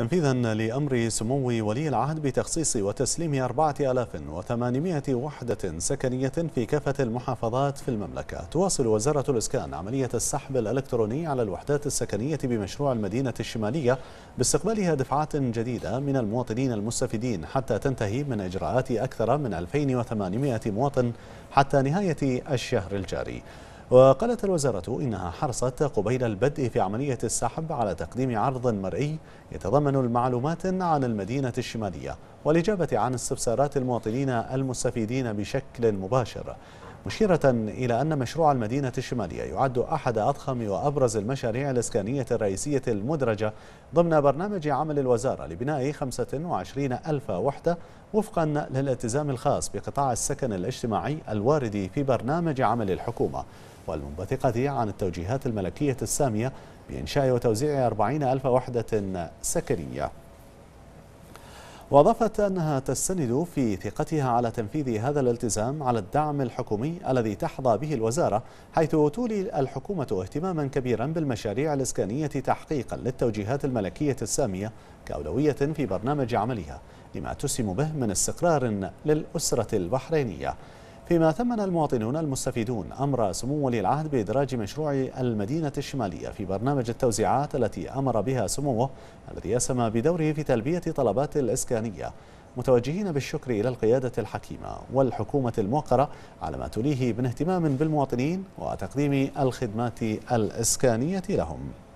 تنفيذا لأمر سمو ولي العهد بتخصيص وتسليم 4800 وحدة سكنية في كافة المحافظات في المملكة تواصل وزارة الإسكان عملية السحب الإلكتروني على الوحدات السكنية بمشروع المدينة الشمالية باستقبالها دفعات جديدة من المواطنين المستفيدين حتى تنتهي من إجراءات أكثر من 2800 مواطن حتى نهاية الشهر الجاري وقالت الوزارة إنها حرصت قبيل البدء في عملية السحب على تقديم عرض مرئي يتضمن المعلومات عن المدينة الشمالية والإجابة عن استفسارات المواطنين المستفيدين بشكل مباشر مشيرة إلى أن مشروع المدينة الشمالية يعد أحد أضخم وأبرز المشاريع الإسكانية الرئيسية المدرجة ضمن برنامج عمل الوزارة لبناء 25 ألف وحدة وفقا للالتزام الخاص بقطاع السكن الاجتماعي الوارد في برنامج عمل الحكومة والمنبثقة عن التوجيهات الملكية السامية بإنشاء وتوزيع 40 ألف وحدة سكنية وأضافت أنها تستند في ثقتها على تنفيذ هذا الالتزام على الدعم الحكومي الذي تحظى به الوزارة حيث تولي الحكومة اهتماما كبيرا بالمشاريع الإسكانية تحقيقا للتوجيهات الملكية السامية كأولوية في برنامج عملها لما تسهم به من استقرار للأسرة البحرينية فيما ثمن المواطنون المستفيدون أمر سمو ولي العهد بإدراج مشروع المدينة الشمالية في برنامج التوزيعات التي أمر بها سموه الذي يسهم بدوره في تلبية طلبات الإسكانية متوجهين بالشكر إلى القيادة الحكيمة والحكومة الموقرة على ما تليه من اهتمام بالمواطنين وتقديم الخدمات الإسكانية لهم